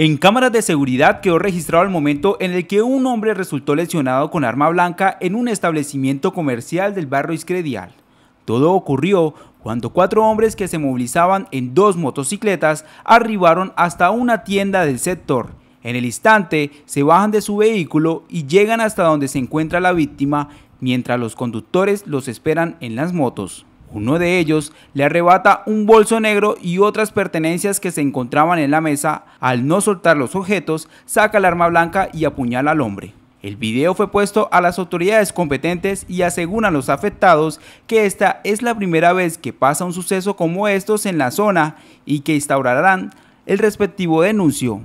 En cámaras de seguridad quedó registrado el momento en el que un hombre resultó lesionado con arma blanca en un establecimiento comercial del barrio Iscredial. Todo ocurrió cuando cuatro hombres que se movilizaban en dos motocicletas arribaron hasta una tienda del sector. En el instante, se bajan de su vehículo y llegan hasta donde se encuentra la víctima, mientras los conductores los esperan en las motos. Uno de ellos le arrebata un bolso negro y otras pertenencias que se encontraban en la mesa. Al no soltar los objetos, saca el arma blanca y apuñala al hombre. El video fue puesto a las autoridades competentes y aseguran los afectados que esta es la primera vez que pasa un suceso como estos en la zona y que instaurarán el respectivo denuncio.